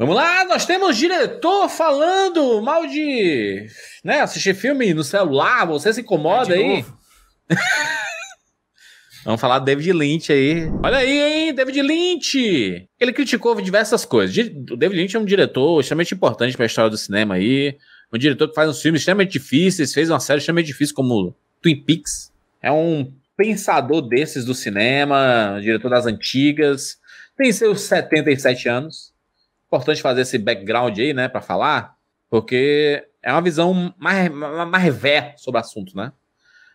Vamos lá, nós temos diretor falando mal de né, assistir filme no celular, você se incomoda é, aí? Vamos falar do David Lynch aí. Olha aí, hein, David Lynch! Ele criticou diversas coisas. O David Lynch é um diretor extremamente importante para a história do cinema aí. Um diretor que faz uns filmes extremamente difíceis, fez uma série extremamente difícil como Twin Peaks. É um pensador desses do cinema, um diretor das antigas. Tem seus 77 anos importante fazer esse background aí, né, para falar, porque é uma visão mais, mais vé sobre o assunto, né?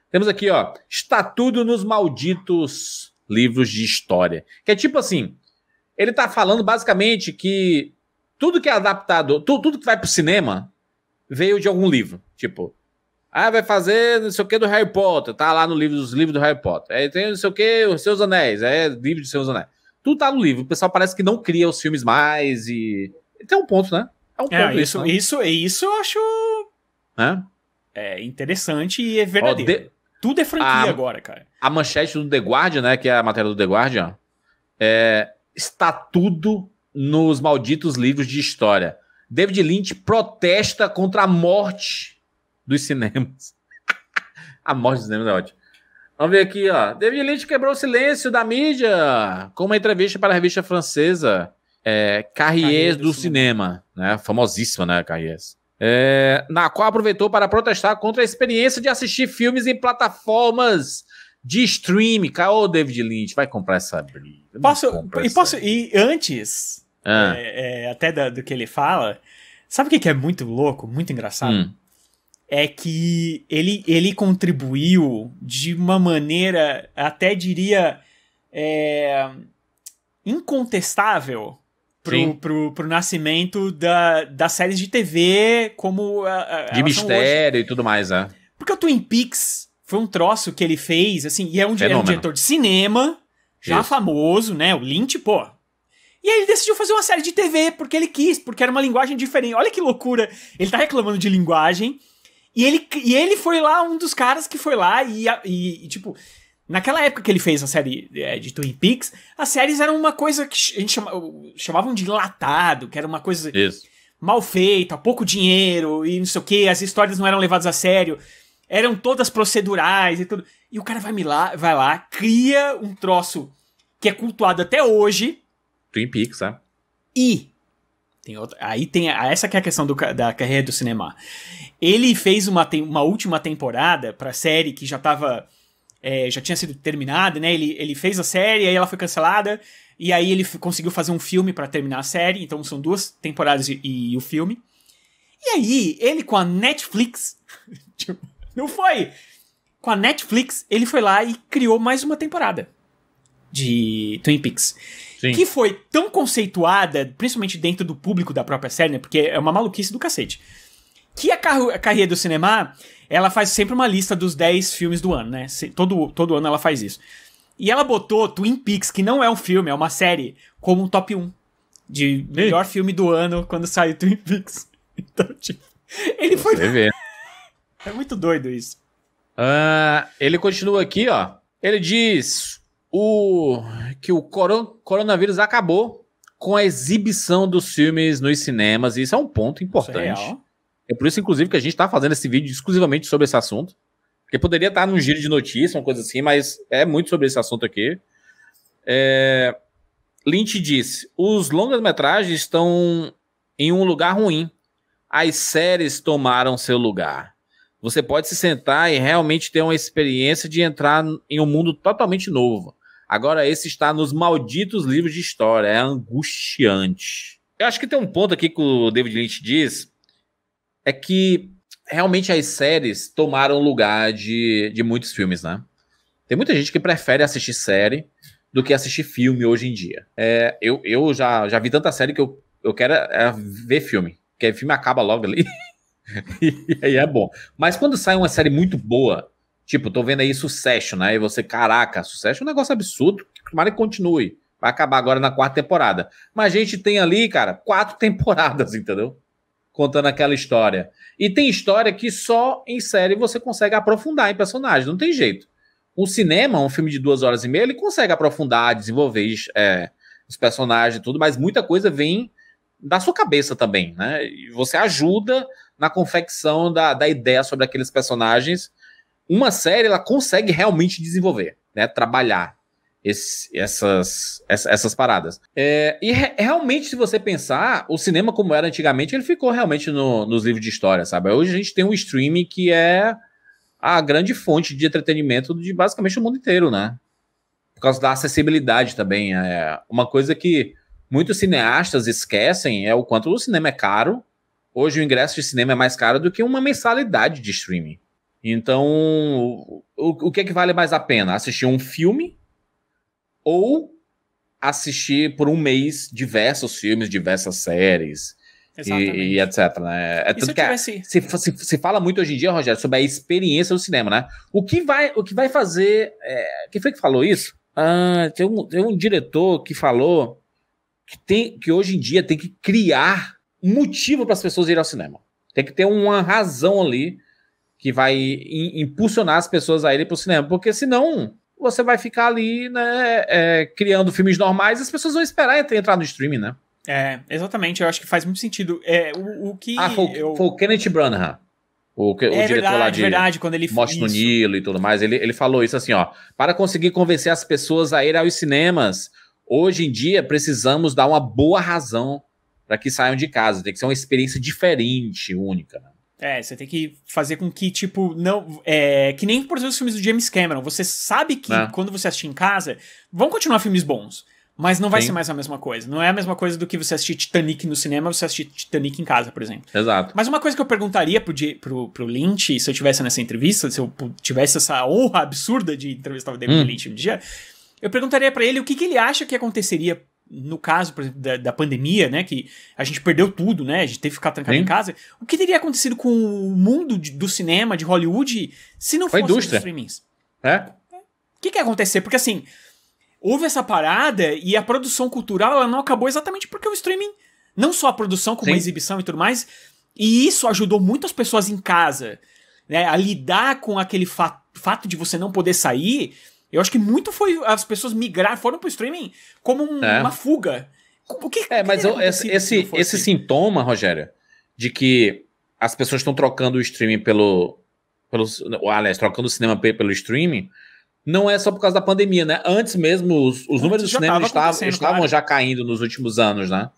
Temos aqui, ó, está tudo nos malditos livros de história. Que é tipo assim, ele tá falando basicamente que tudo que é adaptado, tu, tudo que vai pro cinema veio de algum livro. Tipo, ah, vai fazer não sei o que do Harry Potter, tá lá no livro dos livros do Harry Potter. Aí tem não sei o que, os Seus Anéis, é livro de Seus Anéis. Tudo tá no livro. O pessoal parece que não cria os filmes mais e. Tem um ponto, né? É um é, ponto. É, isso, né? isso, isso eu acho. É? é interessante e é verdadeiro. Ó, de... Tudo é franquia a, agora, cara. A manchete do The Guardian, né? Que é a matéria do The Guardian. É, está tudo nos malditos livros de história. David Lynch protesta contra a morte dos cinemas. a morte dos cinemas é ótima. Vamos ver aqui, ó. David Lynch quebrou o silêncio da mídia com uma entrevista para a revista francesa é, Carriers do, do, Cinema, cinema né? Famosíssima, né, Carriers. É, na qual aproveitou para protestar contra a experiência de assistir filmes em plataformas de streaming. Ô, David Lynch, vai comprar essa briga. Posso, e, posso, essa... e antes, ah. é, é, até da, do que ele fala, sabe o que, que é muito louco, muito engraçado? Hum é que ele, ele contribuiu de uma maneira, até diria, é, incontestável pro, pro, pro nascimento da, das séries de TV como... A, a, de mistério e tudo mais, né? Porque o Twin Peaks foi um troço que ele fez, assim, e é um, é um diretor de cinema, já Isso. famoso, né? O Lynch, pô, e aí ele decidiu fazer uma série de TV porque ele quis, porque era uma linguagem diferente. Olha que loucura. Ele tá reclamando de linguagem e ele, e ele foi lá, um dos caras que foi lá e, e, e tipo. Naquela época que ele fez a série é, de Twin Peaks, as séries eram uma coisa que a gente chama, chamavam de latado, que era uma coisa Isso. mal feita, pouco dinheiro e não sei o que, as histórias não eram levadas a sério, eram todas procedurais e tudo. E o cara vai, lá, vai lá, cria um troço que é cultuado até hoje. Twin Peaks, né? E tem outra, aí tem essa que é a questão do, da carreira do cinema. Ele fez uma, uma última temporada para a série que já tava é, já tinha sido terminada, né? Ele, ele fez a série, aí ela foi cancelada e aí ele conseguiu fazer um filme para terminar a série. Então são duas temporadas e, e, o filme. E aí ele com a Netflix, tipo, não foi? Com a Netflix ele foi lá e criou mais uma temporada de Twin Peaks. Sim. Que foi tão conceituada, principalmente dentro do público da própria série, né? Porque é uma maluquice do cacete. Que a, car a carreira do cinema, ela faz sempre uma lista dos 10 filmes do ano, né? Todo, todo ano ela faz isso. E ela botou Twin Peaks, que não é um filme, é uma série, como um top 1 de melhor filme do ano quando saiu Twin Peaks. Então, tipo, ele Você foi. Vê. É muito doido isso. Uh, ele continua aqui, ó. Ele diz: o, que o coron, coronavírus acabou com a exibição dos filmes nos cinemas, e isso é um ponto importante. É, é por isso, inclusive, que a gente está fazendo esse vídeo exclusivamente sobre esse assunto. Porque poderia estar tá num giro de notícia, uma coisa assim, mas é muito sobre esse assunto aqui. É... Lynch disse: os longas-metragens estão em um lugar ruim. As séries tomaram seu lugar. Você pode se sentar e realmente ter uma experiência de entrar em um mundo totalmente novo. Agora, esse está nos malditos livros de história. É angustiante. Eu acho que tem um ponto aqui que o David Lynch diz: é que realmente as séries tomaram lugar de, de muitos filmes, né? Tem muita gente que prefere assistir série do que assistir filme hoje em dia. É, eu eu já, já vi tanta série que eu, eu quero é, ver filme. Porque filme acaba logo ali. e aí é bom. Mas quando sai uma série muito boa, Tipo, tô vendo aí sucesso, né? E você, caraca, sucesso, é um negócio absurdo. Tomara que continue. Vai acabar agora na quarta temporada. Mas a gente tem ali, cara, quatro temporadas, entendeu? Contando aquela história. E tem história que só em série você consegue aprofundar em personagens, não tem jeito. O cinema, um filme de duas horas e meia, ele consegue aprofundar, desenvolver é, os personagens e tudo, mas muita coisa vem da sua cabeça também, né? E você ajuda na confecção da, da ideia sobre aqueles personagens uma série ela consegue realmente desenvolver, né? Trabalhar esse, essas, essa, essas paradas. É, e re, realmente, se você pensar, o cinema como era antigamente, ele ficou realmente no, nos livros de história, sabe? Hoje a gente tem um streaming que é a grande fonte de entretenimento de basicamente o mundo inteiro, né? Por causa da acessibilidade também. É uma coisa que muitos cineastas esquecem é o quanto o cinema é caro. Hoje o ingresso de cinema é mais caro do que uma mensalidade de streaming. Então, o, o que é que vale mais a pena? Assistir um filme ou assistir por um mês diversos filmes, diversas séries e, e, etc. Né? É e que é, se, se, se, fala muito hoje em dia, Rogério, sobre a experiência do cinema, né? O que vai, o que vai fazer. É, quem foi que falou isso? Ah, tem, um, tem um diretor que falou que, tem, que hoje em dia tem que criar um motivo para as pessoas irem ao cinema. Tem que ter uma razão ali que vai impulsionar as pessoas a irem o cinema, porque senão você vai ficar ali, né, é, criando filmes normais, as pessoas vão esperar entrar no streaming, né? É, exatamente, eu acho que faz muito sentido. É, o, o que ah, foi, eu... foi o Kenneth Branagh. O, é o diretor verdade, lá de verdade, quando ele mostra no Nilo e tudo mais, ele, ele falou isso assim, ó. Para conseguir convencer as pessoas a ir aos cinemas, hoje em dia precisamos dar uma boa razão para que saiam de casa. Tem que ser uma experiência diferente, única. Né? É, você tem que fazer com que, tipo, não. É, que nem, por exemplo, os filmes do James Cameron. Você sabe que é. quando você assistir em casa, vão continuar filmes bons. Mas não vai Sim. ser mais a mesma coisa. Não é a mesma coisa do que você assistir Titanic no cinema você assistir Titanic em casa, por exemplo. Exato. Mas uma coisa que eu perguntaria pro, pro, pro Lynch, se eu tivesse nessa entrevista, se eu tivesse essa honra absurda de entrevistar o David hum. Lynch um dia, eu perguntaria para ele o que, que ele acha que aconteceria no caso exemplo, da, da, pandemia, né, que a gente perdeu tudo, né, a gente teve que ficar trancado Sim. em casa, o que teria acontecido com o mundo de, do cinema, de Hollywood, se não fosse os streamings? É. O que, que ia acontecer? Porque assim, houve essa parada e a produção cultural ela não acabou exatamente porque o streaming, não só a produção como Sim. a exibição e tudo mais, e isso ajudou muitas pessoas em casa, né, a lidar com aquele fa fato de você não poder sair eu acho que muito foi as pessoas migraram, foram pro streaming como um, é. uma fuga. O que, é, mas eu, esse, esse, esse sintoma, Rogério, de que as pessoas estão trocando o streaming pelo, pelo. Aliás, trocando o cinema pelo streaming, não é só por causa da pandemia, né? Antes mesmo, os, os números do cinema estavam, estavam claro. já caindo nos últimos anos, né?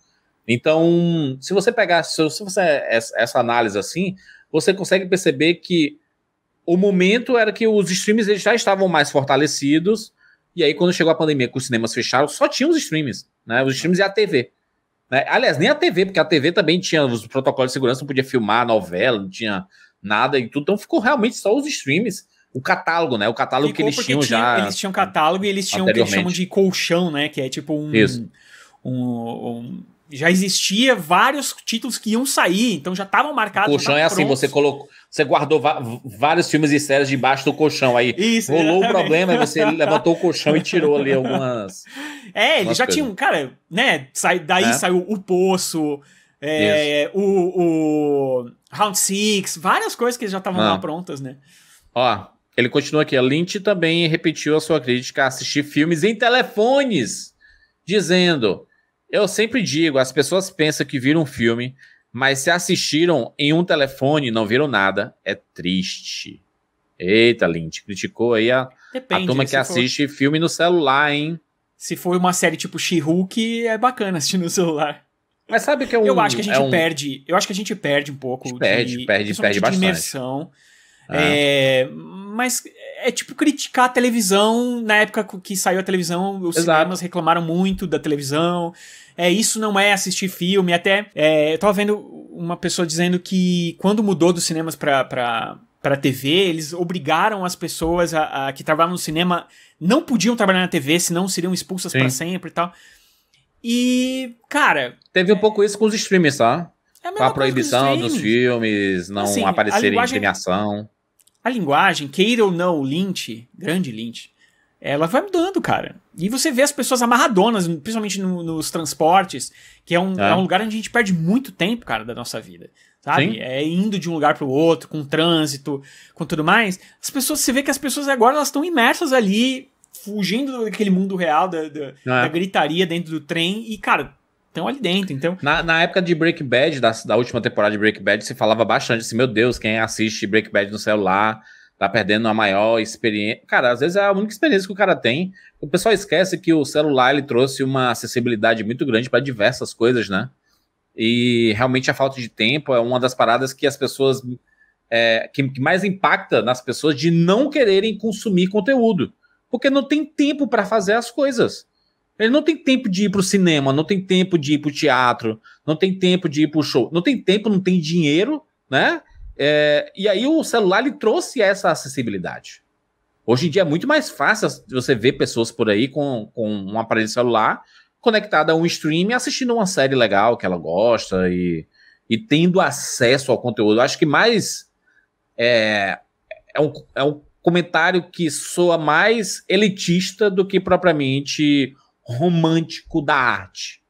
Então, se você pegar se você essa análise assim, você consegue perceber que o momento era que os streams eles já estavam mais fortalecidos. E aí, quando chegou a pandemia, que os cinemas fecharam, só tinham os streams, né? Os streams e a TV. Né? Aliás, nem a TV, porque a TV também tinha os protocolos de segurança, não podia filmar novela, não tinha nada e tudo. Então ficou realmente só os streams o catálogo, né? O catálogo Ficou que eles tinham tinha, já. Eles tinham catálogo e eles tinham o que eles chamam de colchão, né? Que é tipo um. Isso. Um, um, já existia vários títulos que iam sair, então já estavam marcados. O colchão é assim, prontos. você colocou, você guardou vários filmes e séries debaixo do colchão aí. Isso, rolou exatamente. o problema e você levantou o colchão e tirou ali algumas. É, ele já tinha um, cara, né? Sai, daí é? saiu o Poço, é, o, o, Round Six, várias coisas que já estavam ah. lá prontas, né? Ó, ele continua aqui. A Lynch também repetiu a sua crítica a assistir filmes em telefones, dizendo eu sempre digo, as pessoas pensam que viram um filme, mas se assistiram em um telefone e não viram nada, é triste. Eita, Lynch, criticou aí a, Depende, a né, turma que assiste for... filme no celular, hein? Se for uma série tipo She-Hulk, é bacana assistir no celular. Mas sabe que é um... Eu acho que a gente é um... perde, eu acho que a gente perde um pouco. de, perde, perde bastante. imersão. Ah. É, mas é tipo criticar a televisão. Na época que saiu a televisão, os Exato. cinemas reclamaram muito da televisão. É, isso não é assistir filme. Até é, eu tava vendo uma pessoa dizendo que quando mudou dos cinemas pra. pra para TV, eles obrigaram as pessoas a, a, que trabalhavam no cinema não podiam trabalhar na TV, senão seriam expulsas para sempre e tal. E, cara, teve um é... pouco isso com os streamers, tá? É a, a proibição dos, dos filmes não assim, aparecerem em linguagem... premiação a linguagem, queira ou não, o Lynch, grande Lynch, ela vai mudando, cara. E você vê as pessoas amarradonas, principalmente no, nos transportes, que é um, é. é um, lugar onde a gente perde muito tempo, cara, da nossa vida. Sabe? Sim. É indo de um lugar para o outro, com trânsito, com tudo mais. As pessoas, você vê que as pessoas agora elas estão imersas ali, fugindo daquele mundo real, da, da, é. da gritaria dentro do trem, e, cara, estão ali dentro. Então... Na, na época de Break Bad, da, da última temporada de Break Bad, você falava bastante assim, meu Deus, quem assiste Break Bad no celular tá perdendo a maior experiência. Cara, às vezes é a única experiência que o cara tem. O pessoal esquece que o celular ele trouxe uma acessibilidade muito grande para diversas coisas, né? E realmente a falta de tempo é uma das paradas que as pessoas. É, que, que mais impacta nas pessoas de não quererem consumir conteúdo. Porque não tem tempo para fazer as coisas. Ele não tem tempo de ir pro cinema, não tem tempo de ir pro teatro, não tem tempo de ir pro show, não tem tempo, não tem dinheiro, né? É, e aí o celular ele trouxe essa acessibilidade. Hoje em dia é muito mais fácil você ver pessoas por aí com, com um aparelho celular conectado a um stream assistindo uma série legal que ela gosta e, e tendo acesso ao conteúdo. acho que mais é, é, um, é um comentário que soa mais elitista do que propriamente romântico da arte,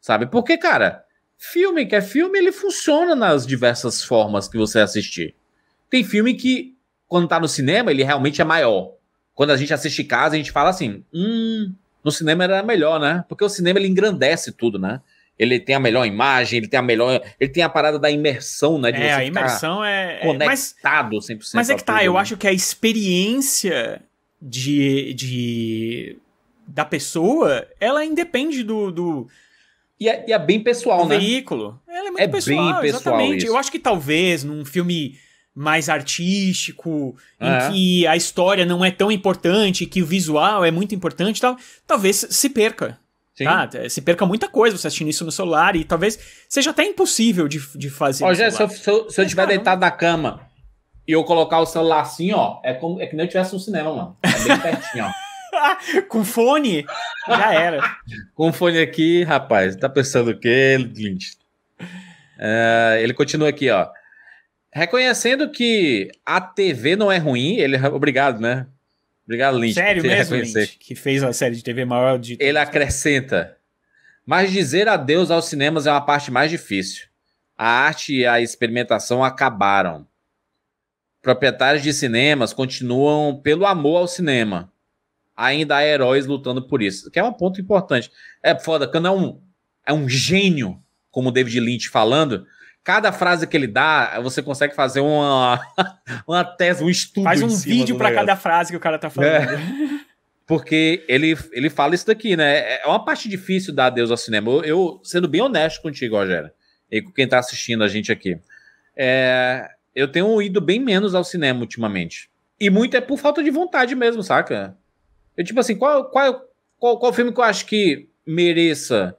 sabe? Porque, cara, filme que é filme, ele funciona nas diversas formas que você assistir. Tem filme que, quando tá no cinema, ele realmente é maior. Quando a gente assiste em casa, a gente fala assim, hum, no cinema era melhor, né? Porque o cinema, ele engrandece tudo, né? ele tem a melhor imagem, ele tem a melhor. Ele tem a parada da imersão, né? é, a imersão é, é. Conectado mas, 100%. Mas é que tá, tudo, eu né? acho que a experiência de, de da pessoa, ela independe do. do e, é, e é bem pessoal, do né? veículo. Ela é muito é pessoal, bem pessoal exatamente. Isso. Eu acho que talvez num filme mais artístico, é. em que a história não é tão importante, que o visual é muito importante tal, talvez se perca. Sim. Tá? É, se perca muita coisa você assistindo isso no celular e talvez seja até impossível de, de fazer. Ó, se eu, se eu, se eu estiver deitado na cama e eu colocar o celular assim, ó, é, como, é que nem eu tivesse um cinema, mano. É bem pertinho, ó. Com fone? Já era. Com fone aqui, rapaz. Tá pensando o quê, Lynch? Uh, ele continua aqui, ó. Reconhecendo que a TV não é ruim, ele é obrigado, né? Obrigado, Lynch. Sério mesmo, Lynch, que fez a série de TV maior de Ele acrescenta: "Mas dizer adeus aos cinemas é uma parte mais difícil. A arte e a experimentação acabaram. Proprietários de cinemas continuam pelo amor ao cinema, ainda há heróis lutando por isso. Que é um ponto importante. É foda, quando é um, é um gênio, como o David Lynch falando, cada frase que ele dá, você consegue fazer uma, uma tese, um estudo. Faz um vídeo para cada frase que o cara tá falando. É, porque ele, ele fala isso daqui, né? É, é uma parte difícil dar adeus ao cinema. Eu, eu sendo bem honesto contigo, Rogério, e com quem tá assistindo a gente aqui. É, eu tenho ido bem menos ao cinema ultimamente. E muito é por falta de vontade mesmo, saca? Eu, tipo assim, qual, qual, qual, qual filme que eu acho que mereça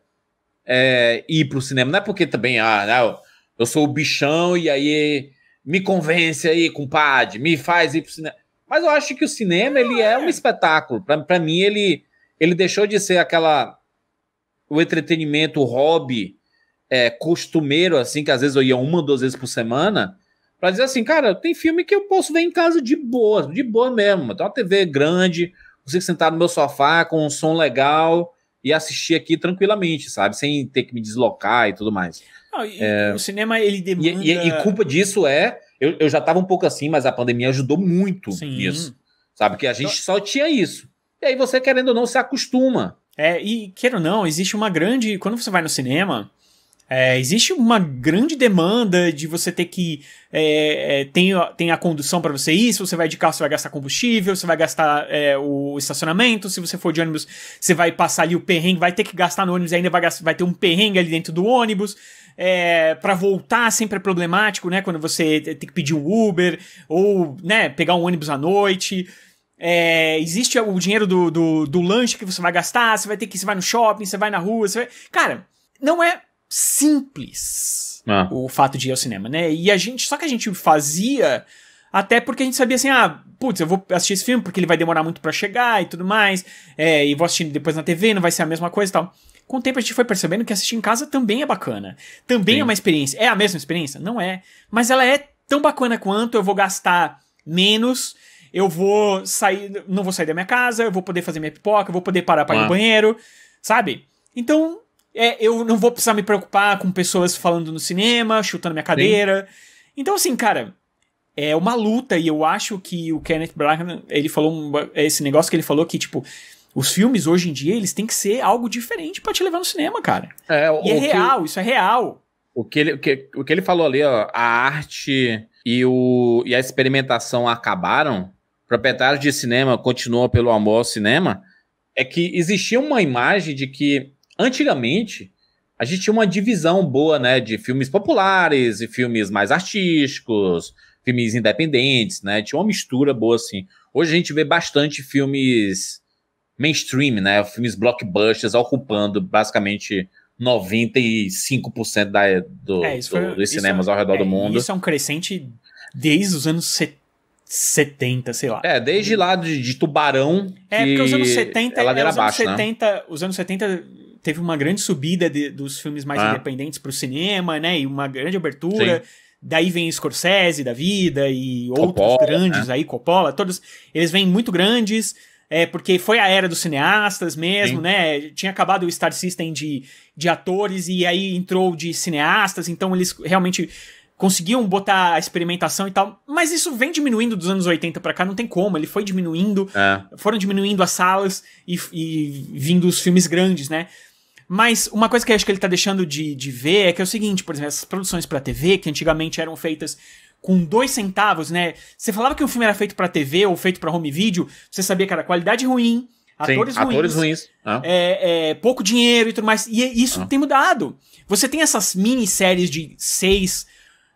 é, ir pro cinema? Não é porque também, ah, não, né, eu sou o bichão e aí me convence aí, compadre, me faz ir pro cinema. Mas eu acho que o cinema, ele é um é. espetáculo. para mim, ele, ele deixou de ser aquela... O entretenimento, o hobby é, costumeiro, assim, que às vezes eu ia uma, duas vezes por semana, para dizer assim, cara, tem filme que eu posso ver em casa de boa, de boa mesmo. Tem uma TV grande, consigo sentar no meu sofá com um som legal e assistir aqui tranquilamente, sabe? Sem ter que me deslocar e tudo mais. Não, e, é... O cinema, ele demanda... E, e, e culpa disso é... Eu, eu já estava um pouco assim, mas a pandemia ajudou muito Sim. nisso. Sabe? Que a gente então só tinha isso. E aí você, querendo ou não, se acostuma. É, e queira ou não, existe uma grande... Quando você vai no cinema, é, existe uma grande demanda de você ter que. É, é, tem, tem a condução para você ir, se você vai de carro, você vai gastar combustível, você vai gastar é, o estacionamento, se você for de ônibus, você vai passar ali o perrengue, vai ter que gastar no ônibus e ainda vai, vai ter um perrengue ali dentro do ônibus. É, para voltar sempre é problemático, né? Quando você tem que pedir um Uber ou né, pegar um ônibus à noite. É, existe o dinheiro do, do, do lanche que você vai gastar, você vai ter que. Você vai no shopping, você vai na rua, você vai. Cara, não é simples ah. o fato de ir ao cinema, né? E a gente, só que a gente fazia até porque a gente sabia assim, ah, putz, eu vou assistir esse filme porque ele vai demorar muito para chegar e tudo mais, é, e vou assistindo depois na TV, não vai ser a mesma coisa e tal. Com o tempo a gente foi percebendo que assistir em casa também é bacana. Também é Sim. é uma experiência. É a mesma experiência? Não é. Mas ela é tão bacana quanto eu vou gastar menos, eu vou sair, não vou sair da minha casa, eu vou poder fazer minha pipoca, eu vou poder parar pra ah. ir no ah. banheiro, sabe? Então, é, eu não vou precisar me preocupar com pessoas falando no cinema, chutando minha cadeira. Sim. Então, assim, cara, é uma luta e eu acho que o Kenneth Branagh, ele falou um, esse negócio que ele falou que, tipo, os filmes hoje em dia, eles têm que ser algo diferente para te levar no cinema, cara. É, e é real, que, isso é real. O que, ele, o, que, o que ele falou ali, ó, a arte e, o, e a experimentação acabaram, proprietário de cinema continua pelo amor ao cinema, é que existia uma imagem de que Antigamente, a gente tinha uma divisão boa, né, de filmes populares e filmes mais artísticos, filmes independentes, né? Tinha uma mistura boa assim. Hoje a gente vê bastante filmes mainstream, né? Filmes blockbusters ocupando basicamente 95% da, do, é, foi, dos cinemas é, ao redor é, do mundo. Isso é um crescente desde os anos 70, sei lá. É, desde lá de, de Tubarão. É, porque os anos 70, ela é, os, anos baixo, 70 né? os anos 70 teve uma grande subida de, dos filmes mais ah. independentes para o cinema, né? E uma grande abertura. Sim. Daí vem Scorsese da vida e Coppola, outros né. grandes né? aí, Coppola, todos. Eles vêm muito grandes. É, porque foi a era dos cineastas mesmo, Sim. né? Tinha acabado o Star System de, de atores e aí entrou de cineastas, então eles realmente conseguiam botar a experimentação e tal, mas isso vem diminuindo dos anos 80 para cá, não tem como, ele foi diminuindo, é. foram diminuindo as salas e, e vindo os filmes grandes, né? Mas uma coisa que eu acho que ele tá deixando de, de ver é que é o seguinte, por exemplo, essas produções para TV, que antigamente eram feitas com dois centavos, né? Você falava que um filme era feito para TV ou feito para home video, você sabia que era qualidade ruim, atores Sim, ruins, atores ruins. Ah. É, é, pouco dinheiro e tudo mais. E é, isso ah. tem mudado. Você tem essas minisséries de seis,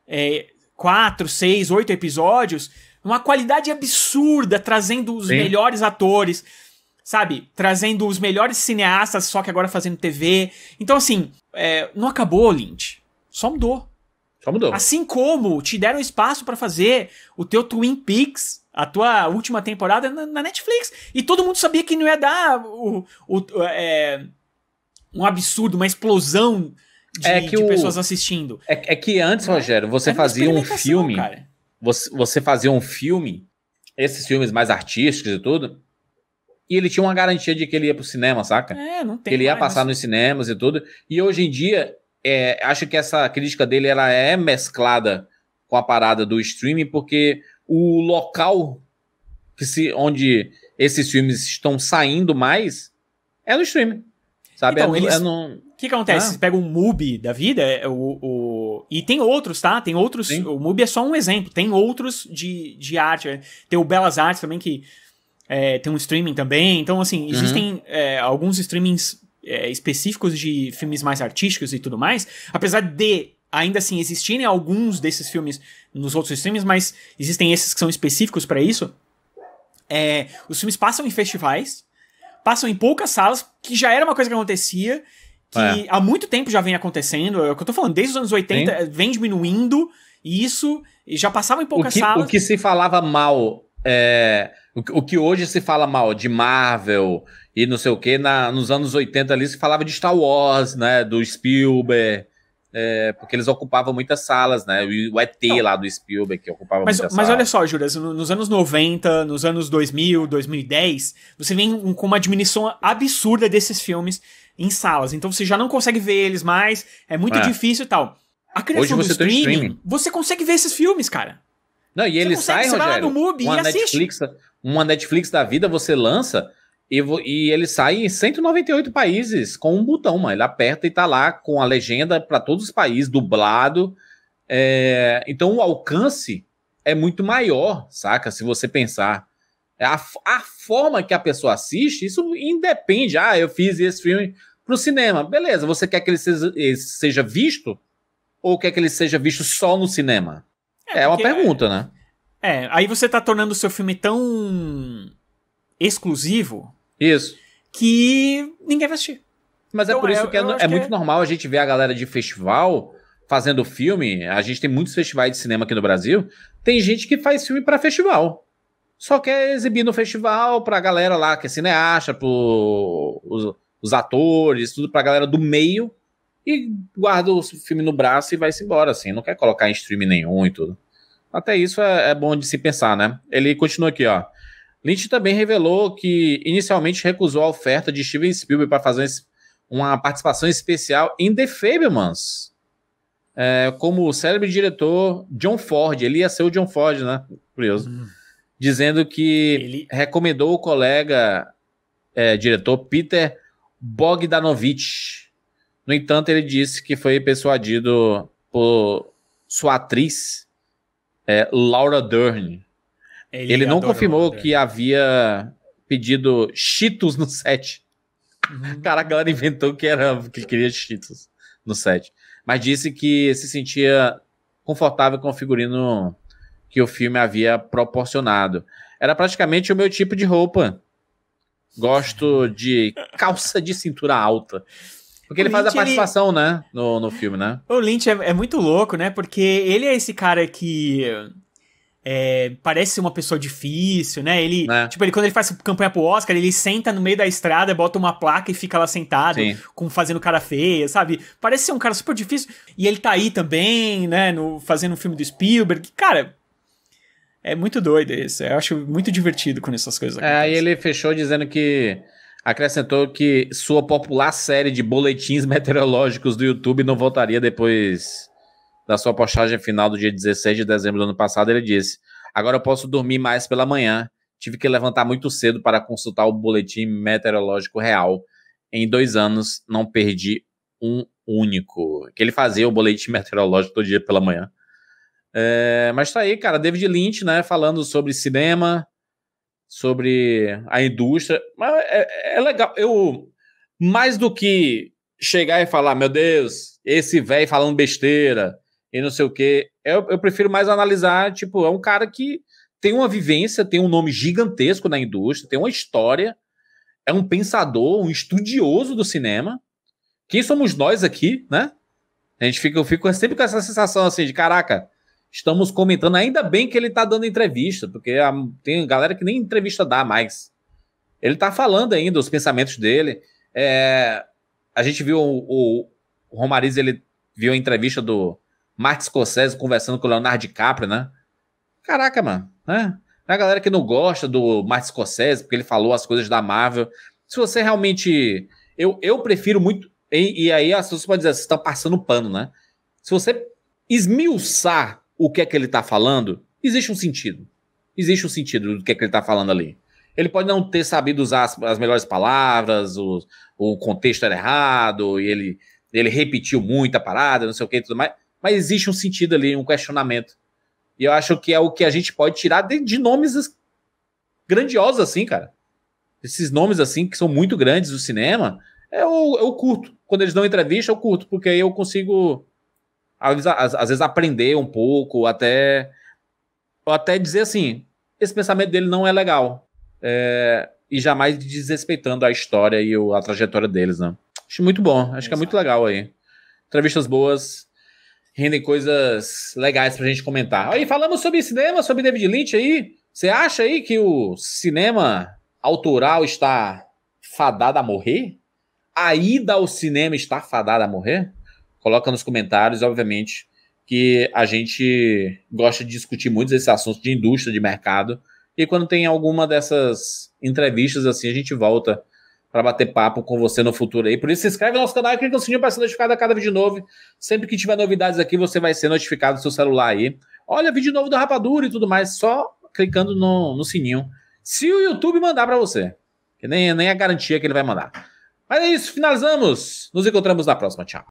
é, quatro, seis, oito episódios, uma qualidade absurda, trazendo os Sim. melhores atores sabe? Trazendo os melhores cineastas, só que agora fazendo TV. Então, assim, é, não acabou, Lynch. Só mudou. Só mudou. Assim como te deram espaço para fazer o teu Twin Peaks, a tua última temporada na, na, Netflix. E todo mundo sabia que não ia dar o, o é, um absurdo, uma explosão de, é de o, pessoas assistindo. É, é que antes, é? Rogério, você é fazia um filme. Você, você fazia um filme, esses filmes mais artísticos e tudo, e ele tinha uma garantia de que ele ia pro cinema, saca? É, não tem. Ele ia mais. passar nos cinemas e tudo. E hoje em dia, é, acho que essa crítica dele ela é mesclada com a parada do streaming, porque o local que se, onde esses filmes estão saindo mais é no streaming. Sabe? Então, é, eles... é no... O que, acontece? Ah. Você pega o Mubi da vida, é, o, o... e tem outros, tá? Tem outros. Sim. O Mubi é só um exemplo. Tem outros de, de arte. É. Tem o Belas Artes também, que é, tem um streaming também. Então, assim, uhum. existem uhum. é, alguns streamings é, específicos de filmes mais artísticos e tudo mais. Apesar de ainda assim existirem alguns desses filmes nos outros streamings mas existem esses que são específicos para isso. É, os filmes passam em festivais, passam em poucas salas, que já era uma coisa que acontecia, que é. há muito tempo já vem acontecendo. É o que eu tô falando, desde os anos 80 Sim. vem diminuindo, e isso já passava em poucas o que, salas. O que se falava mal é, o, que hoje se fala mal de Marvel e não sei o que, nos anos 80 ali se falava de Star Wars, né? Do Spielberg. É, porque eles ocupavam muitas salas, né? O ET não. lá do Spielberg que ocupava mas, muitas mas salas. Mas olha só, Júlia, nos anos 90, nos anos 2000, 2010, você vem com uma diminuição absurda desses filmes em salas. Então você já não consegue ver eles mais, é muito é. difícil e tal. A criação Hoje você do tá streaming, streaming, você consegue ver esses filmes, cara. Não, e ele consegue, sai, Rogério, MUBI, uma, Netflix, uma Netflix da vida você lança e, e, ele sai em 198 países com um botão, mano. Ele aperta e tá lá com a legenda para todos os países, dublado. É, então o alcance é muito maior, saca? Se você pensar. É, a, a forma que a pessoa assiste, isso independe. Ah, eu fiz esse filme pro cinema. Beleza, você quer que ele seja, seja visto? Ou quer que ele seja visto só no cinema? É, é uma pergunta, né? É, aí você tá tornando o seu filme tão exclusivo. Isso. Que ninguém vai assistir. Mas é então, é por isso é, que é, é muito é- normal a gente ver a galera de festival fazendo filme. A gente tem muitos festivais de cinema aqui no Brasil. Tem gente que faz filme para festival. Só quer exibir no festival pra galera lá que é cineasta, pro, os, os atores, tudo pra galera do meio e guarda o filme no braço e vai-se embora, assim. Não quer colocar em streaming nenhum e tudo. Até isso é, é bom de se pensar, né? Ele continua aqui, ó. Lynch também revelou que inicialmente recusou a oferta de Steven Spielberg para fazer uma participação especial em The Fablemans. É, como o célebre diretor John Ford, ele ia ser o John Ford, né? Curioso. Hum. Dizendo que ele... recomendou o colega é, diretor Peter Bogdanovich no entanto, ele disse que foi persuadido por sua atriz, é, Laura Dern. Ele, ele não confirmou que havia pedido Cheetos no set. Uhum. Cara, a galera inventou que era que queria Cheetos no set. Mas disse que se sentia confortável com o figurino que o filme havia proporcionado. Era praticamente o meu tipo de roupa. Gosto de calça de cintura alta. Porque o ele Lynch, faz a participação, ele... né? No, no filme, né? O Lynch é, é, muito louco, né? Porque ele é esse cara que. É, parece ser uma pessoa difícil, né? Ele, é. tipo, ele quando ele faz campanha pro Oscar, ele senta no meio da estrada, bota uma placa e fica lá sentado, Sim. com fazendo cara feia, sabe? Parece ser um cara super difícil. E ele tá aí também, né, no fazendo um filme do Spielberg. Cara, é muito doido isso. Eu acho muito divertido quando essas coisas é, acontecem. É, e ele fechou dizendo que acrescentou que sua popular série de boletins meteorológicos do YouTube não voltaria depois da sua postagem final do dia 16 de dezembro do ano passado. Ele disse: Agora eu posso dormir mais pela manhã. Tive que levantar muito cedo para consultar o boletim meteorológico real. Em dois anos, não perdi um único. Que ele fazia o boletim meteorológico todo dia pela manhã. É, mas tá aí, cara. David Lynch, né? Falando sobre cinema, sobre a indústria. Mas é, é legal. Eu, mais do que chegar e falar, meu Deus, esse velho falando besteira e não sei o quê, eu, eu prefiro mais analisar, tipo, é um cara que tem uma vivência, tem um nome gigantesco na indústria, tem uma história, é um pensador, um estudioso do cinema. Quem somos nós aqui, né? A gente fica, eu fico sempre com essa sensação assim de caraca, estamos comentando. Ainda bem que ele está dando entrevista, porque a, tem galera que nem entrevista dá mais. Ele está falando ainda os pensamentos dele. É, a gente viu o, o Romariz, ele viu a entrevista do Martin Scorsese conversando com o Leonardo DiCaprio, né? Caraca, mano. Né? A galera que não gosta do Martin Scorsese, porque ele falou as coisas da Marvel. Se você realmente. Eu, eu prefiro muito. E, e aí as pessoas podem dizer, vocês estão passando pano, né? Se você esmiuçar o que é que ele está falando, existe um sentido. Existe um sentido do que é que ele está falando ali. Ele pode não ter sabido usar as, as melhores palavras, o, o contexto era errado, e ele, ele repetiu muita parada, não sei o que e tudo mais, mas existe um sentido ali, um questionamento. E eu acho que é o que a gente pode tirar de, de nomes grandiosos assim, cara. Esses nomes assim, que são muito grandes do cinema, eu, é eu é curto. Quando eles dão entrevista, eu curto, porque aí eu consigo às, às vezes aprender um pouco, até ou até dizer assim, esse pensamento dele não é legal. É, e jamais desrespeitando a história e a trajetória deles, né? Acho muito bom, acho que é muito legal aí. Entrevistas boas, rendem coisas legais pra gente comentar. Aí falamos sobre cinema, sobre David Lynch aí. Você acha aí que o cinema autoral está fadado a morrer? A ida ao cinema está fadada a morrer? coloca nos comentários, obviamente, que a gente gosta de discutir muitos esses assuntos de indústria, de mercado. E quando tem alguma dessas entrevistas assim, a gente volta para bater papo com você no futuro aí. Por isso, se inscreve no nosso canal e clica no sininho para ser notificado a cada vídeo novo. Sempre que tiver novidades aqui, você vai ser notificado no seu celular aí. Olha, vídeo novo do Rapadura e tudo mais, só clicando no, no sininho. Se o YouTube mandar para você, que nem, nem a é garantia que ele vai mandar. Mas é isso, finalizamos. Nos encontramos na próxima. Tchau.